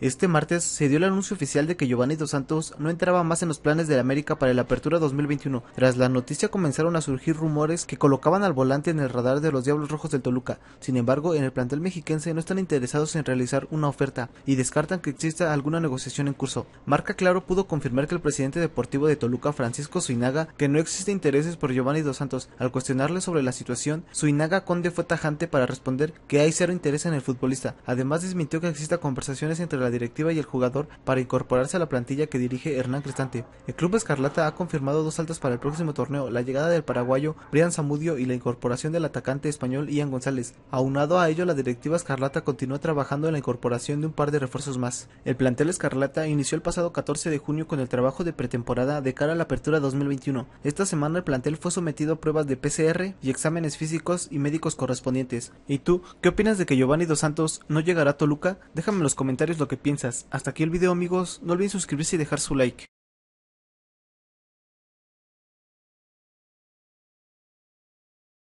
Este martes se dio el anuncio oficial de que Giovanni Dos Santos no entraba más en los planes de América para la apertura 2021. Tras la noticia comenzaron a surgir rumores que colocaban al volante en el radar de los Diablos Rojos del Toluca. Sin embargo, en el plantel mexiquense no están interesados en realizar una oferta y descartan que exista alguna negociación en curso. Marca Claro pudo confirmar que el presidente deportivo de Toluca, Francisco Suinaga, que no existe intereses por Giovanni Dos Santos. Al cuestionarle sobre la situación, Suinaga Conde fue tajante para responder que hay cero interés en el futbolista. Además, desmintió que exista conversaciones entre directiva y el jugador para incorporarse a la plantilla que dirige Hernán Cristante. El club escarlata ha confirmado dos altas para el próximo torneo, la llegada del paraguayo Brian Zamudio y la incorporación del atacante español Ian González. Aunado a ello, la directiva escarlata continúa trabajando en la incorporación de un par de refuerzos más. El plantel escarlata inició el pasado 14 de junio con el trabajo de pretemporada de cara a la apertura 2021. Esta semana el plantel fue sometido a pruebas de PCR y exámenes físicos y médicos correspondientes. ¿Y tú, qué opinas de que Giovanni Dos Santos no llegará a Toluca? Déjame en los comentarios lo que piensas. Hasta aquí el video amigos, no olviden suscribirse y dejar su like.